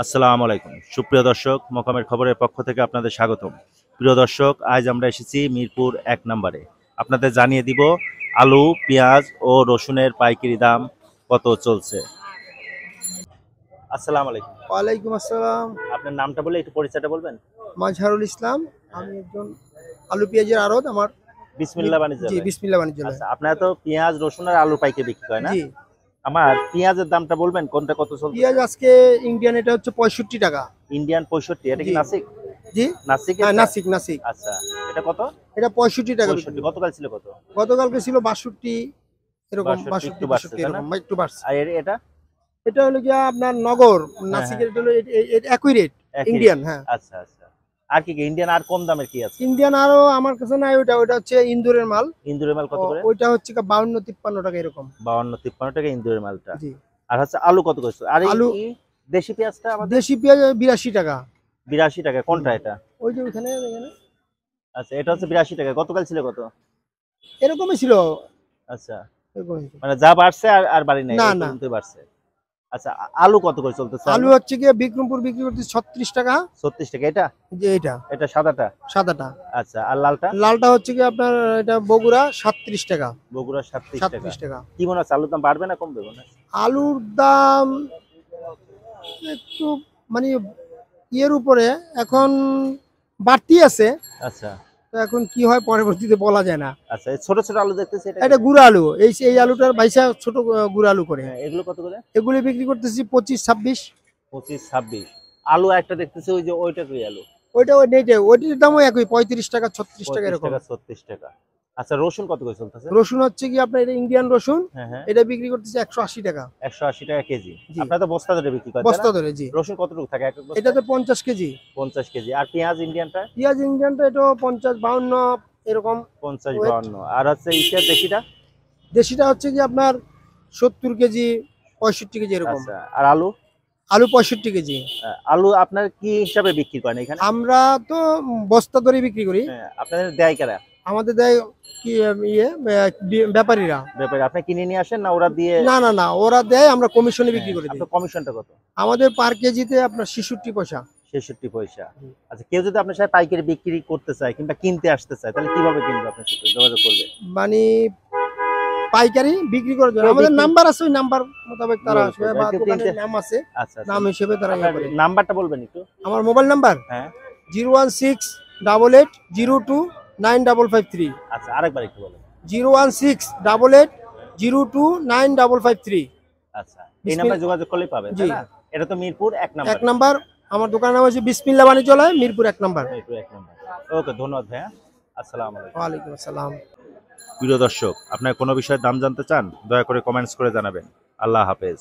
আসসালামু আলাইকুম সুপ্রিয় দর্শক মোকামের খবরের পক্ষ থেকে আপনাদের স্বাগতম প্রিয় দর্শক আজ আমরা এসেছি মিরপুর এক নম্বরে আপনাদের জানিয়ে দিব আলু পেঁয়াজ ও রসুনের পাইকারি দাম কত চলছে আসসালামু আলাইকুম ওয়ালাইকুম আসসালাম আপনার নামটা বলে একটু পরিচয়টা বলবেন মাঝহারুল ইসলাম আমি একজন আলু পেঁয়াজের আড়ত আমার বিসমিল্লাহ বাণিজ্য জি বিসমিল্লাহ বাণিজ্য আচ্ছা আপনারা তো পেঁয়াজ রসুন আর আলু পাইকারি বিক্রি হয় না আমার পেঁয়াজের দামটা বলবেন কোনটা কত চলছে পেঁয়াজ আজকে ইন্ডিয়ান এটা হচ্ছে পঁয়ষট্টি টাকা ইন্ডিয়ান পঁয়ষট্টি এটা কি নাসিক জি নাসিক হ্যাঁ, নাসিক নাসিক আচ্ছা এটা কত এটা পঁয়ষট্টি টাকা গতকাল ছিল কত গতকালকে ছিল বাষট্টি এরকম বাষট্টি একটু বাড়ছে আর এটা এটা হলো কি আপনার নগর হ্যাঁ, হ্যাঁ। নাসিকের হলো একই রেট ইন্ডিয়ান হ্যাঁ আচ্ছা আচ্ছা আর কি ইন্ডিয়ান আর কম দামের কি আছে ইন্ডিয়ান আরও আমার কাছে নাই ওটা ওটা হচ্ছে ইন্দুরের মাল ইন্দুরের মাল কত করে ওইটা হচ্ছে 52 53 টাকা এরকম 52 53 টাকা ইন্দুরের মালটা জি আর হচ্ছে আলু কত করে আর আলু দেশি পেঁয়াজটা আমাদের দেশি পেঁয়াজ 82 টাকা 82 টাকা কোনটা এটা ওই যে ওখানে এখানে আচ্ছা এটা হচ্ছে 82 টাকা গতকাল ছিল কত এরকমই ছিল আচ্ছা মানে যা বাড়ছে আর আর বাড়ি নাই না বাড়ছে আচ্ছা আলু কত করে চলতেছে আলু হচ্ছে গিয়ে বিক্রমপুর বিক্রি করতে ছত্রিশ টাকা ছত্রিশ টাকা এটা যে এটা এটা সাদাটা সাদাটা আচ্ছা আর লালটা লালটা হচ্ছে কি আপনার এটা বগুড়া সাত্রিশ টাকা বগুড়া সাত্রিশ সাত্রিশ টাকা কি মনে হচ্ছে আলুর দাম বাড়বে না কমবে না আলুর দাম একটু মানে ইয়ের উপরে এখন বাড়তি আছে আচ্ছা এখন কি হয় পরবর্তীতে বলা যায় না আচ্ছা ছোট ছোট আলু দেখতেছি এটা গুড় আলু এই এই আলুটার বাইসা ছোট গুড় আলু করে হ্যাঁ, এগুলো কত করে এগুলো বিক্রি করতেছি পঁচিশ ছাব্বিশ পঁচিশ ছাব্বিশ আলু একটা দেখতেছি ওই যে ওইটা কই আলু ওইটা ওই নেই ওইটার দামও একই পঁয়ত্রিশ টাকা ছত্রিশ টাকা এরকম ছত্রিশ টাকা আচ্ছা, আপনার হ্যাঁ, হ্যাঁ। কেজি কেজি এরকম আর দেশিটা দেশিটা হচ্ছে কি আপনার সত্তর কেজি পঁয়ষট্টি কেজি এরকম আচ্ছা, আর আলু আলু পঁয়ষট্টি কেজি আলু আপনার কি হিসাবে বিক্রি করেন এখানে আমরা তো বস্তা ধরে বিক্রি করি হ্যাঁ, আপনাদের দেয় কারা আমাদের দেয় কি ইয়ে ব্যাপারীরা আপনি কিনে নিয়ে আসেন না ওরা দিয়ে না না না ওরা দেয় আমরা কমিশনে হ্যাঁ, বিক্রি করে দিই কমিশনটা কত আমাদের পার কেজিতে আপনার ছেষট্টি পয়সা ছেষট্টি পয়সা আচ্ছা কেউ যদি আপনার সাথে পাইকারি বিক্রি করতে চায় কিংবা কিনতে আসতে চায় তাহলে কিভাবে কিনবে আপনার সাথে যোগাযোগ করবে মানে পাইকারি বিক্রি করে জন্য আমাদের নাম্বার আছে ওই নাম্বার মোতাবেক তারা আসবে বা দোকানের নাম আছে আচ্ছা, আচ্ছা। নাম হিসেবে তারা ইয়ে নাম্বারটা বলবেন একটু আমার মোবাইল নাম্বার হ্যাঁ zero one six double eight zero two আচ্ছা, আচ্ছা, আমার দোকানের নাম হচ্ছে বিসমিল্লা বাণিজ্যালয় মিরপুর এক নম্বর এক ওকে ধন্যবাদ ভাইয়া আসসালাম প্রিয় দর্শক আপনার কোনো বিষয়ে দাম জানতে চান দয়া করে কমেন্টস করে জানাবেন আল্লাহ হাফেজ